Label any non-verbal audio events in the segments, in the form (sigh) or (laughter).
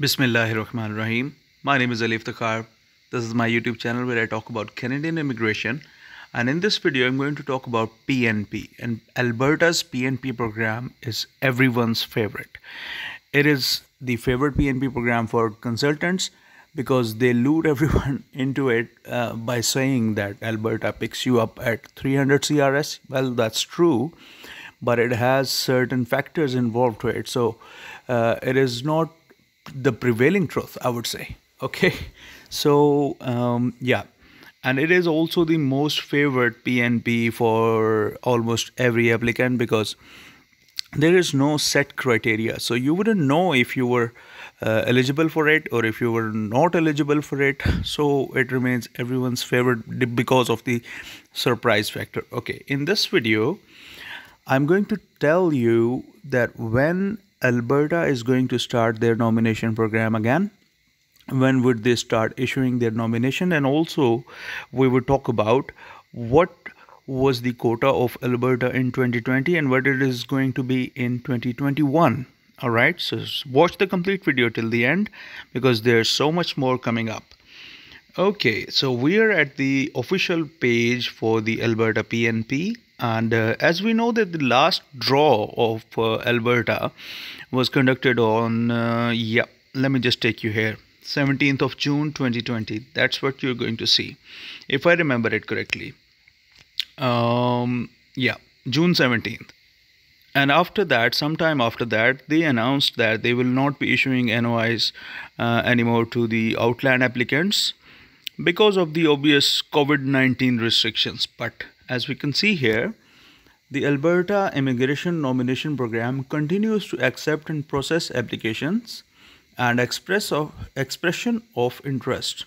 Bismillahirrahmanirrahim. My name is Alif Takhar. This is my YouTube channel where I talk about Canadian immigration. And in this video, I'm going to talk about PNP. And Alberta's PNP program is everyone's favorite. It is the favorite PNP program for consultants because they lure (laughs) everyone into it uh, by saying that Alberta picks you up at 300 CRS. Well, that's true, but it has certain factors involved to it. So uh, it is not the prevailing truth, I would say. Okay, so um, yeah, and it is also the most favored PNP for almost every applicant because there is no set criteria. So you wouldn't know if you were uh, eligible for it or if you were not eligible for it. So it remains everyone's favorite because of the surprise factor. Okay, in this video, I'm going to tell you that when Alberta is going to start their nomination program again. When would they start issuing their nomination? And also, we will talk about what was the quota of Alberta in 2020 and what it is going to be in 2021. All right, so watch the complete video till the end because there's so much more coming up. Okay, so we are at the official page for the Alberta PNP and uh, as we know that the last draw of uh, Alberta was conducted on, uh, yeah, let me just take you here. 17th of June 2020. That's what you're going to see. If I remember it correctly. Um, yeah, June 17th. And after that, sometime after that, they announced that they will not be issuing NOIs uh, anymore to the outland applicants because of the obvious COVID 19 restrictions. But as we can see here, the Alberta Immigration Nomination Program continues to accept and process applications and express of, expression of interest.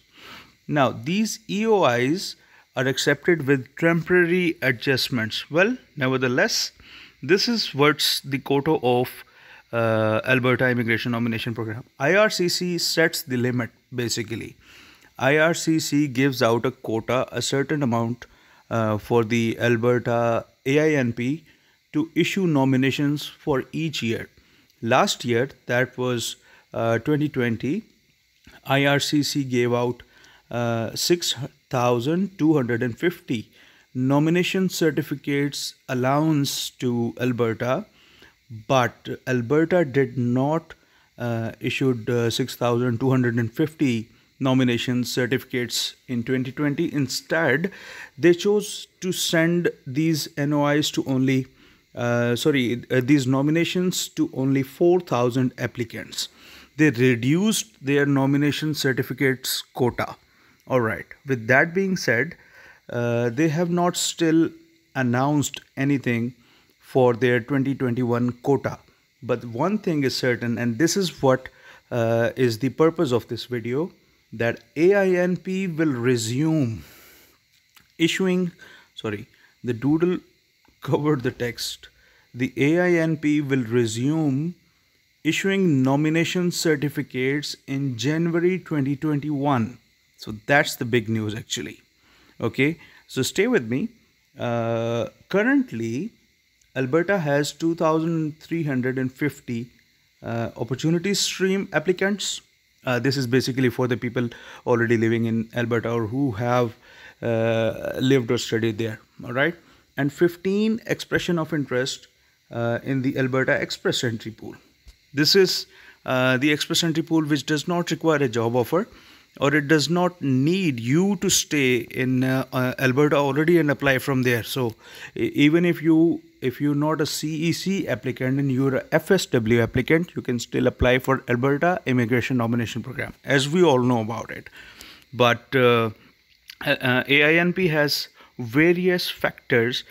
Now, these EOIs are accepted with temporary adjustments. Well, nevertheless, this is what's the quota of uh, Alberta Immigration Nomination Program. IRCC sets the limit basically. IRCC gives out a quota, a certain amount uh, for the Alberta AINP to issue nominations for each year. Last year, that was uh, 2020, IRCC gave out uh, 6,250 nomination certificates allowance to Alberta, but Alberta did not uh, issued uh, 6,250 nomination certificates in 2020. Instead, they chose to send these NOIs to only, uh, sorry, uh, these nominations to only 4,000 applicants. They reduced their nomination certificates quota. All right. With that being said, uh, they have not still announced anything for their 2021 quota. But one thing is certain, and this is what uh, is the purpose of this video that AINP will resume issuing, sorry, the doodle (laughs) covered the text. The AINP will resume issuing nomination certificates in January 2021. So that's the big news actually. Okay, so stay with me. Uh, currently, Alberta has 2,350 uh, opportunity stream applicants uh, this is basically for the people already living in Alberta or who have uh, lived or studied there. All right. And 15 expression of interest uh, in the Alberta Express Entry Pool. This is uh, the Express Entry Pool which does not require a job offer or it does not need you to stay in uh, uh, Alberta already and apply from there. So even if you if you're not a CEC applicant and you're a FSW applicant, you can still apply for Alberta Immigration Nomination Program, as we all know about it. But uh, AINP has various factors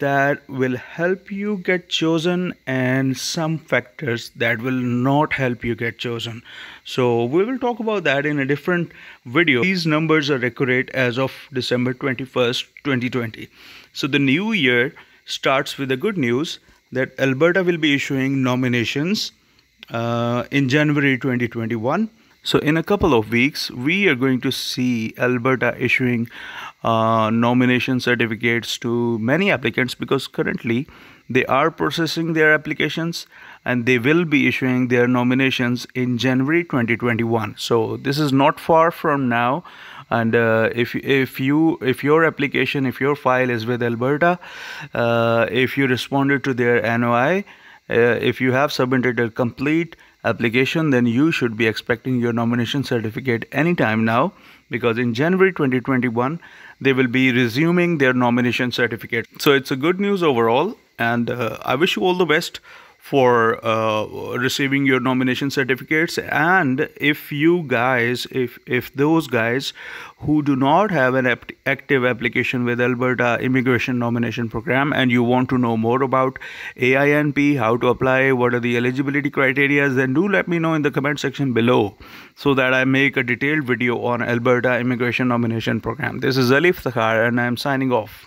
that will help you get chosen and some factors that will not help you get chosen so we will talk about that in a different video these numbers are accurate as of december 21st 2020 so the new year starts with the good news that alberta will be issuing nominations uh, in january 2021 so in a couple of weeks, we are going to see Alberta issuing uh, nomination certificates to many applicants because currently they are processing their applications and they will be issuing their nominations in January 2021. So this is not far from now and uh, if if you if your application if your file is with Alberta uh, if you responded to their NOI uh, if you have submitted a complete application, then you should be expecting your nomination certificate anytime now because in January 2021, they will be resuming their nomination certificate. So it's a good news overall and uh, I wish you all the best for uh, receiving your nomination certificates and if you guys if if those guys who do not have an active application with Alberta immigration nomination program and you want to know more about AINP how to apply what are the eligibility criteria then do let me know in the comment section below so that I make a detailed video on Alberta immigration nomination program this is Alif Thakhar and I'm signing off